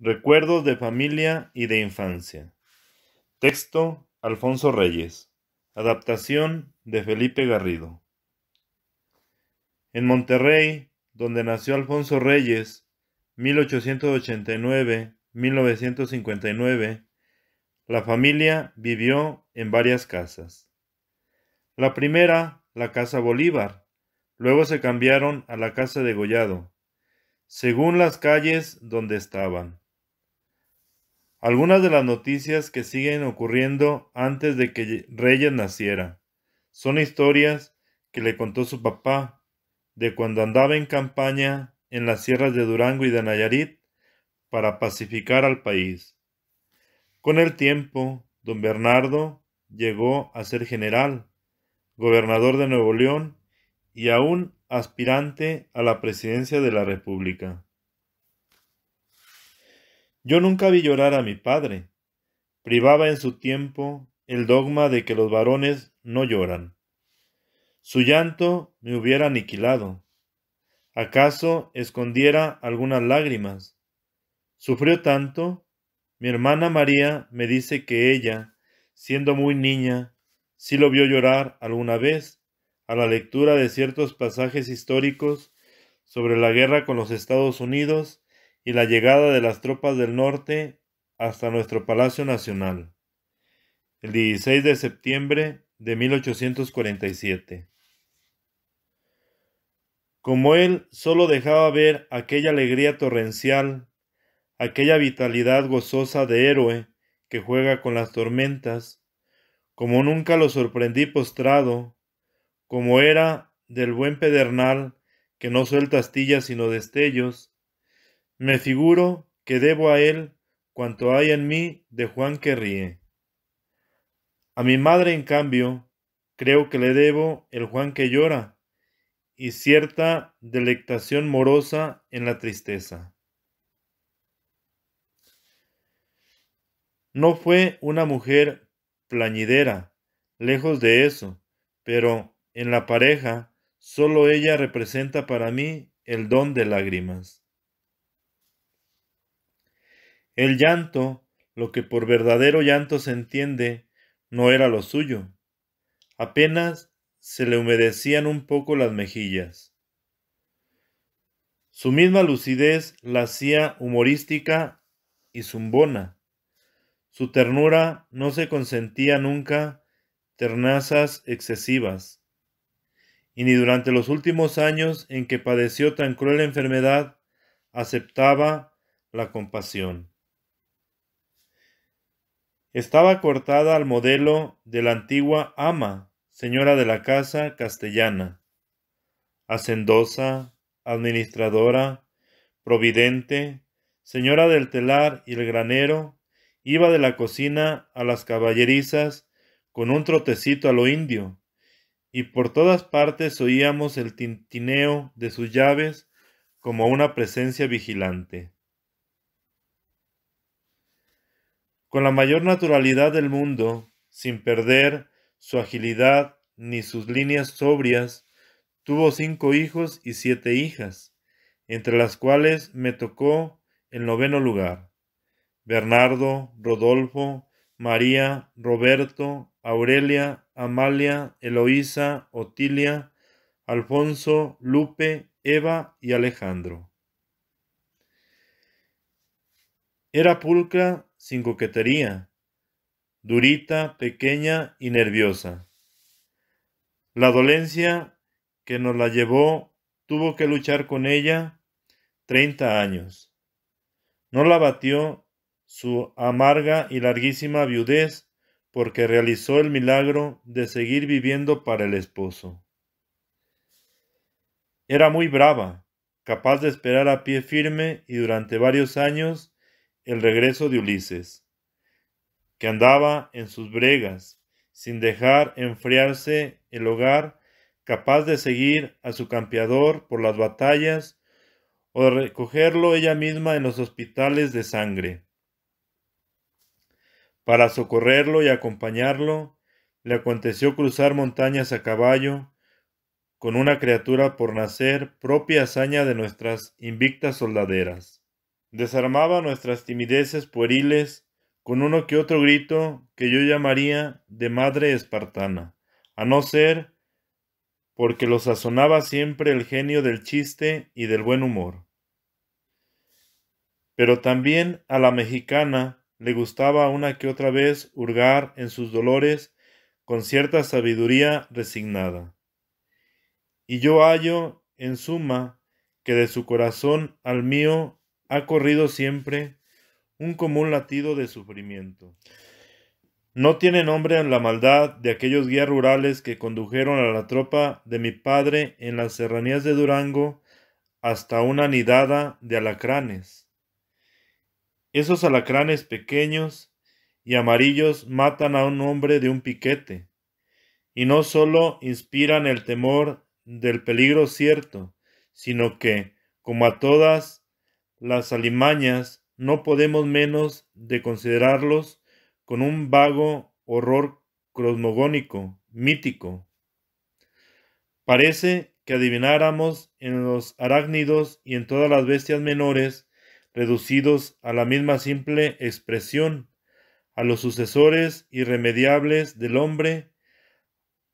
Recuerdos de familia y de infancia. Texto Alfonso Reyes. Adaptación de Felipe Garrido. En Monterrey, donde nació Alfonso Reyes, 1889-1959, la familia vivió en varias casas. La primera, la Casa Bolívar, luego se cambiaron a la Casa de Gollado, según las calles donde estaban. Algunas de las noticias que siguen ocurriendo antes de que Reyes naciera son historias que le contó su papá de cuando andaba en campaña en las sierras de Durango y de Nayarit para pacificar al país. Con el tiempo, don Bernardo llegó a ser general, gobernador de Nuevo León y aún aspirante a la presidencia de la República. Yo nunca vi llorar a mi padre. Privaba en su tiempo el dogma de que los varones no lloran. Su llanto me hubiera aniquilado. ¿Acaso escondiera algunas lágrimas? Sufrió tanto. Mi hermana María me dice que ella, siendo muy niña, sí lo vio llorar alguna vez a la lectura de ciertos pasajes históricos sobre la guerra con los Estados Unidos y la llegada de las tropas del norte hasta nuestro Palacio Nacional, el 16 de septiembre de 1847. Como él solo dejaba ver aquella alegría torrencial, aquella vitalidad gozosa de héroe que juega con las tormentas, como nunca lo sorprendí postrado, como era del buen pedernal que no suelta astillas sino destellos, me figuro que debo a él cuanto hay en mí de Juan que ríe. A mi madre, en cambio, creo que le debo el Juan que llora y cierta delectación morosa en la tristeza. No fue una mujer plañidera, lejos de eso, pero en la pareja solo ella representa para mí el don de lágrimas. El llanto, lo que por verdadero llanto se entiende, no era lo suyo. Apenas se le humedecían un poco las mejillas. Su misma lucidez la hacía humorística y zumbona. Su ternura no se consentía nunca ternazas excesivas. Y ni durante los últimos años en que padeció tan cruel enfermedad aceptaba la compasión estaba cortada al modelo de la antigua ama, señora de la casa castellana, hacendosa, administradora, providente, señora del telar y el granero, iba de la cocina a las caballerizas con un trotecito a lo indio, y por todas partes oíamos el tintineo de sus llaves como una presencia vigilante. con la mayor naturalidad del mundo, sin perder su agilidad ni sus líneas sobrias, tuvo cinco hijos y siete hijas, entre las cuales me tocó el noveno lugar. Bernardo, Rodolfo, María, Roberto, Aurelia, Amalia, Eloísa, Otilia, Alfonso, Lupe, Eva y Alejandro. Era pulcra sin coquetería, durita, pequeña y nerviosa. La dolencia que nos la llevó tuvo que luchar con ella 30 años. No la batió su amarga y larguísima viudez porque realizó el milagro de seguir viviendo para el esposo. Era muy brava, capaz de esperar a pie firme y durante varios años el regreso de Ulises, que andaba en sus bregas, sin dejar enfriarse el hogar, capaz de seguir a su campeador por las batallas o de recogerlo ella misma en los hospitales de sangre. Para socorrerlo y acompañarlo, le aconteció cruzar montañas a caballo, con una criatura por nacer, propia hazaña de nuestras invictas soldaderas. Desarmaba nuestras timideces pueriles con uno que otro grito que yo llamaría de madre espartana, a no ser porque lo sazonaba siempre el genio del chiste y del buen humor. Pero también a la mexicana le gustaba una que otra vez hurgar en sus dolores con cierta sabiduría resignada. Y yo hallo, en suma, que de su corazón al mío ha corrido siempre un común latido de sufrimiento. No tiene nombre la maldad de aquellos guías rurales que condujeron a la tropa de mi padre en las serranías de Durango hasta una nidada de alacranes. Esos alacranes pequeños y amarillos matan a un hombre de un piquete, y no sólo inspiran el temor del peligro cierto, sino que, como a todas las alimañas, no podemos menos de considerarlos con un vago horror cosmogónico, mítico. Parece que adivináramos en los arácnidos y en todas las bestias menores, reducidos a la misma simple expresión, a los sucesores irremediables del hombre,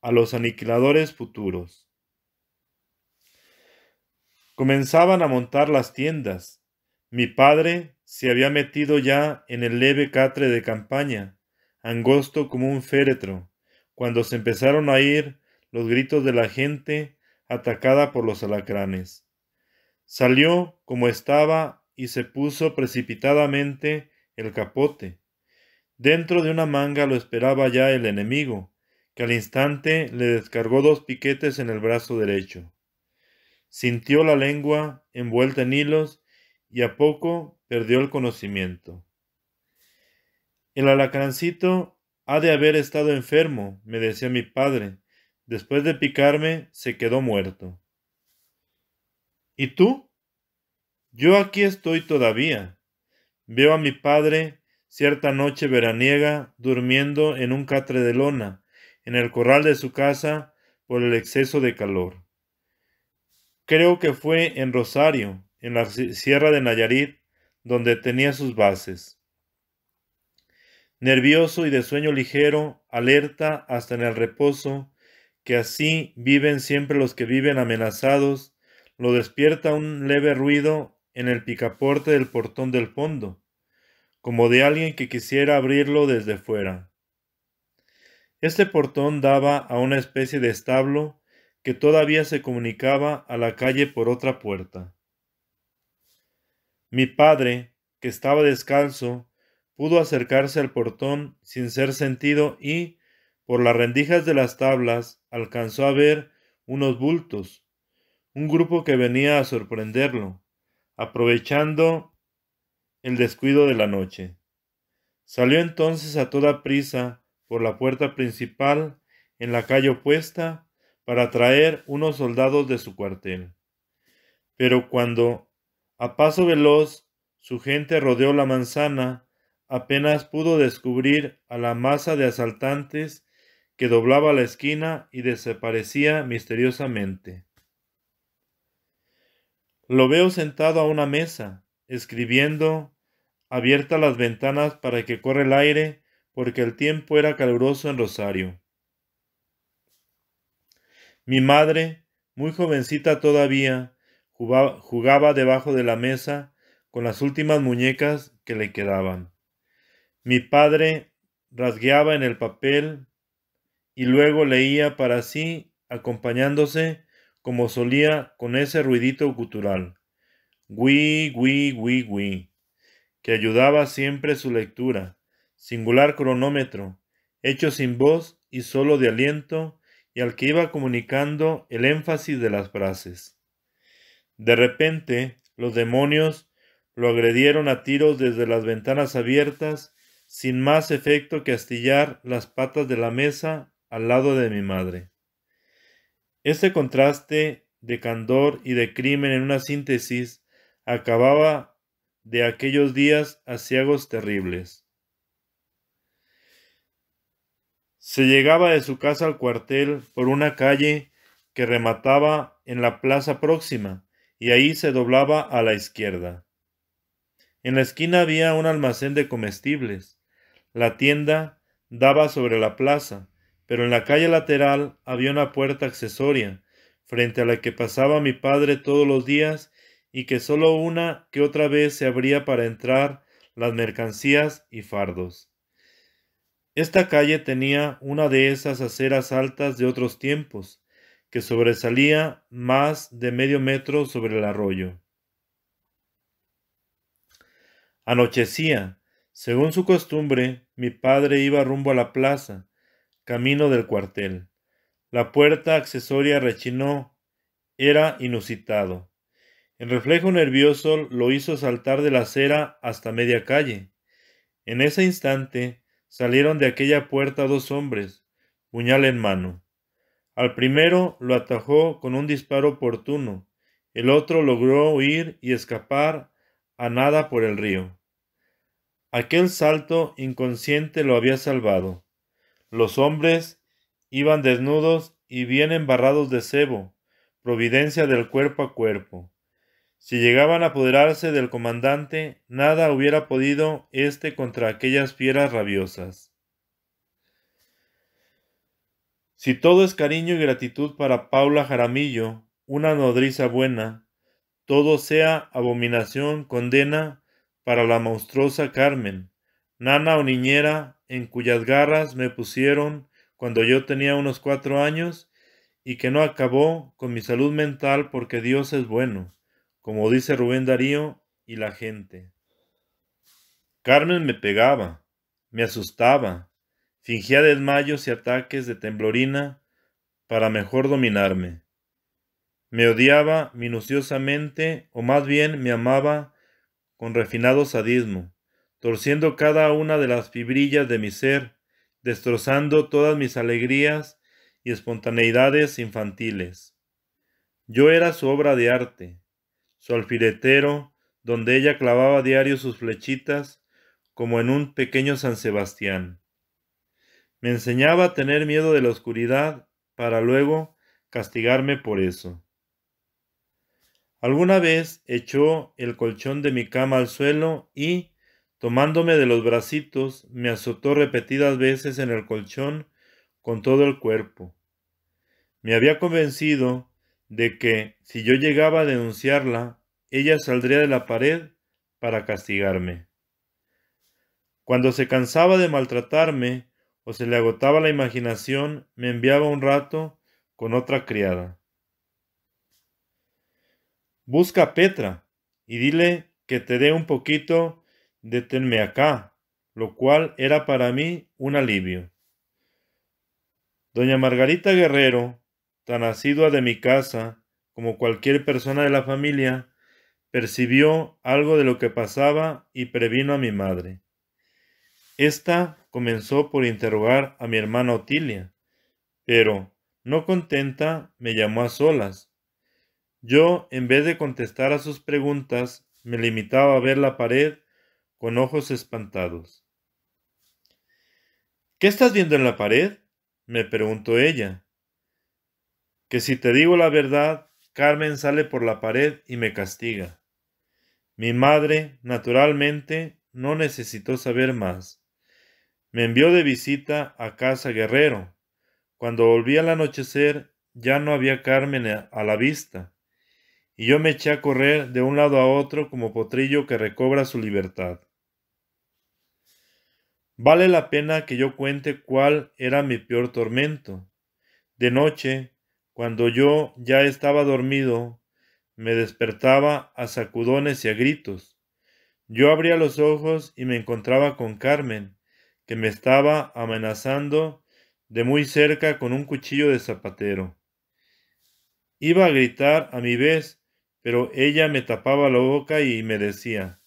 a los aniquiladores futuros. Comenzaban a montar las tiendas, mi padre se había metido ya en el leve catre de campaña, angosto como un féretro, cuando se empezaron a ir los gritos de la gente atacada por los alacranes. Salió como estaba y se puso precipitadamente el capote. Dentro de una manga lo esperaba ya el enemigo, que al instante le descargó dos piquetes en el brazo derecho. Sintió la lengua envuelta en hilos y a poco perdió el conocimiento. El alacrancito ha de haber estado enfermo, me decía mi padre. Después de picarme, se quedó muerto. ¿Y tú? Yo aquí estoy todavía. Veo a mi padre cierta noche veraniega durmiendo en un catre de lona, en el corral de su casa, por el exceso de calor. Creo que fue en Rosario, en la Sierra de Nayarit, donde tenía sus bases. Nervioso y de sueño ligero, alerta hasta en el reposo, que así viven siempre los que viven amenazados, lo despierta un leve ruido en el picaporte del portón del fondo, como de alguien que quisiera abrirlo desde fuera. Este portón daba a una especie de establo que todavía se comunicaba a la calle por otra puerta. Mi padre, que estaba descalzo, pudo acercarse al portón sin ser sentido y, por las rendijas de las tablas, alcanzó a ver unos bultos, un grupo que venía a sorprenderlo, aprovechando el descuido de la noche. Salió entonces a toda prisa por la puerta principal en la calle opuesta para traer unos soldados de su cuartel. Pero cuando a paso veloz, su gente rodeó la manzana, apenas pudo descubrir a la masa de asaltantes que doblaba la esquina y desaparecía misteriosamente. Lo veo sentado a una mesa, escribiendo, abiertas las ventanas para que corra el aire, porque el tiempo era caluroso en Rosario. Mi madre, muy jovencita todavía, jugaba, debajo de la mesa con las últimas muñecas que le quedaban. Mi padre rasgueaba en el papel y luego leía para sí, acompañándose, como solía, con ese ruidito gutural, gui, gui, gui, gui, que ayudaba siempre su lectura, singular cronómetro, hecho sin voz y solo de aliento, y al que iba comunicando el énfasis de las frases. De repente, los demonios lo agredieron a tiros desde las ventanas abiertas, sin más efecto que astillar las patas de la mesa al lado de mi madre. Este contraste de candor y de crimen en una síntesis acababa de aquellos días ciegos terribles. Se llegaba de su casa al cuartel por una calle que remataba en la plaza próxima y ahí se doblaba a la izquierda. En la esquina había un almacén de comestibles. La tienda daba sobre la plaza, pero en la calle lateral había una puerta accesoria, frente a la que pasaba mi padre todos los días y que solo una que otra vez se abría para entrar las mercancías y fardos. Esta calle tenía una de esas aceras altas de otros tiempos, que sobresalía más de medio metro sobre el arroyo. Anochecía. Según su costumbre, mi padre iba rumbo a la plaza, camino del cuartel. La puerta accesoria rechinó. Era inusitado. El reflejo nervioso lo hizo saltar de la acera hasta media calle. En ese instante salieron de aquella puerta dos hombres, puñal en mano. Al primero lo atajó con un disparo oportuno, el otro logró huir y escapar a nada por el río. Aquel salto inconsciente lo había salvado. Los hombres iban desnudos y bien embarrados de cebo, providencia del cuerpo a cuerpo. Si llegaban a apoderarse del comandante, nada hubiera podido éste contra aquellas fieras rabiosas. Si todo es cariño y gratitud para Paula Jaramillo, una nodriza buena, todo sea abominación, condena para la monstruosa Carmen, nana o niñera en cuyas garras me pusieron cuando yo tenía unos cuatro años y que no acabó con mi salud mental porque Dios es bueno, como dice Rubén Darío y la gente. Carmen me pegaba, me asustaba, Fingía desmayos y ataques de temblorina para mejor dominarme. Me odiaba minuciosamente, o más bien me amaba con refinado sadismo, torciendo cada una de las fibrillas de mi ser, destrozando todas mis alegrías y espontaneidades infantiles. Yo era su obra de arte, su alfiletero, donde ella clavaba diario sus flechitas, como en un pequeño San Sebastián. Me enseñaba a tener miedo de la oscuridad para luego castigarme por eso. Alguna vez echó el colchón de mi cama al suelo y, tomándome de los bracitos, me azotó repetidas veces en el colchón con todo el cuerpo. Me había convencido de que, si yo llegaba a denunciarla, ella saldría de la pared para castigarme. Cuando se cansaba de maltratarme, o se le agotaba la imaginación, me enviaba un rato con otra criada. Busca a Petra y dile que te dé un poquito de tenme acá, lo cual era para mí un alivio. Doña Margarita Guerrero, tan asidua de mi casa como cualquier persona de la familia, percibió algo de lo que pasaba y previno a mi madre. Esta comenzó por interrogar a mi hermana Otilia, pero, no contenta, me llamó a solas. Yo, en vez de contestar a sus preguntas, me limitaba a ver la pared con ojos espantados. ¿Qué estás viendo en la pared? me preguntó ella. Que si te digo la verdad, Carmen sale por la pared y me castiga. Mi madre, naturalmente, no necesitó saber más. Me envió de visita a casa Guerrero. Cuando volví al anochecer ya no había Carmen a la vista, y yo me eché a correr de un lado a otro como potrillo que recobra su libertad. Vale la pena que yo cuente cuál era mi peor tormento. De noche, cuando yo ya estaba dormido, me despertaba a sacudones y a gritos. Yo abría los ojos y me encontraba con Carmen, que me estaba amenazando de muy cerca con un cuchillo de zapatero. Iba a gritar a mi vez, pero ella me tapaba la boca y me decía,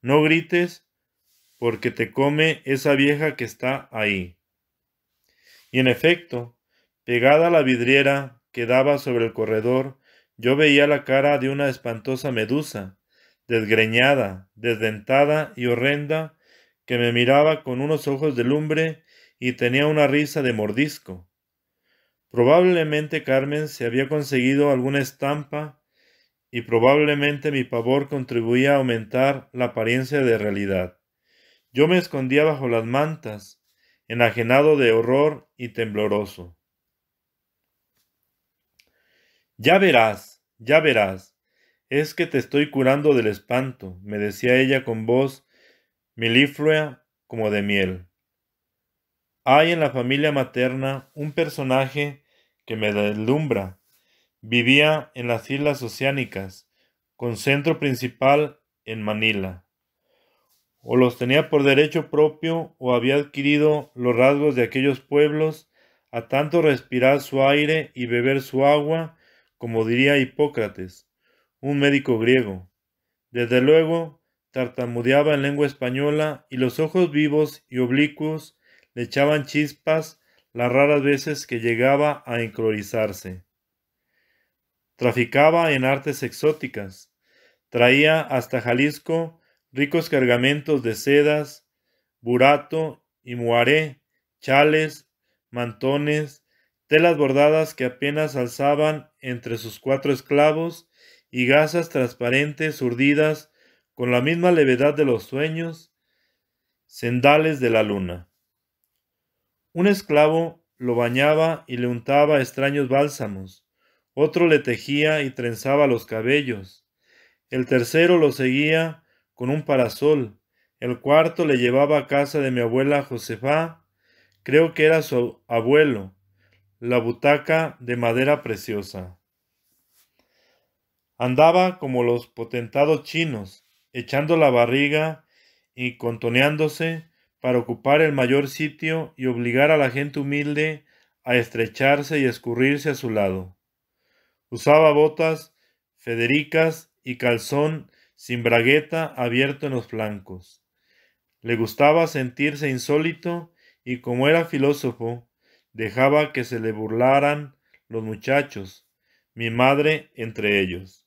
no grites porque te come esa vieja que está ahí. Y en efecto, pegada a la vidriera que daba sobre el corredor, yo veía la cara de una espantosa medusa, desgreñada, desdentada y horrenda, que me miraba con unos ojos de lumbre y tenía una risa de mordisco. Probablemente Carmen se había conseguido alguna estampa y probablemente mi pavor contribuía a aumentar la apariencia de realidad. Yo me escondía bajo las mantas, enajenado de horror y tembloroso. Ya verás, ya verás, es que te estoy curando del espanto, me decía ella con voz meliflua como de miel. Hay en la familia materna un personaje que me deslumbra. Vivía en las Islas Oceánicas, con centro principal en Manila. O los tenía por derecho propio o había adquirido los rasgos de aquellos pueblos a tanto respirar su aire y beber su agua, como diría Hipócrates, un médico griego. Desde luego, tartamudeaba en lengua española y los ojos vivos y oblicuos le echaban chispas las raras veces que llegaba a enclorizarse. Traficaba en artes exóticas, traía hasta Jalisco ricos cargamentos de sedas, burato y muaré, chales, mantones, telas bordadas que apenas alzaban entre sus cuatro esclavos y gasas transparentes urdidas con la misma levedad de los sueños, sendales de la luna. Un esclavo lo bañaba y le untaba extraños bálsamos, otro le tejía y trenzaba los cabellos, el tercero lo seguía con un parasol, el cuarto le llevaba a casa de mi abuela Josefa, creo que era su abuelo, la butaca de madera preciosa. Andaba como los potentados chinos, echando la barriga y contoneándose para ocupar el mayor sitio y obligar a la gente humilde a estrecharse y escurrirse a su lado. Usaba botas, federicas y calzón sin bragueta abierto en los flancos. Le gustaba sentirse insólito y como era filósofo, dejaba que se le burlaran los muchachos, mi madre entre ellos.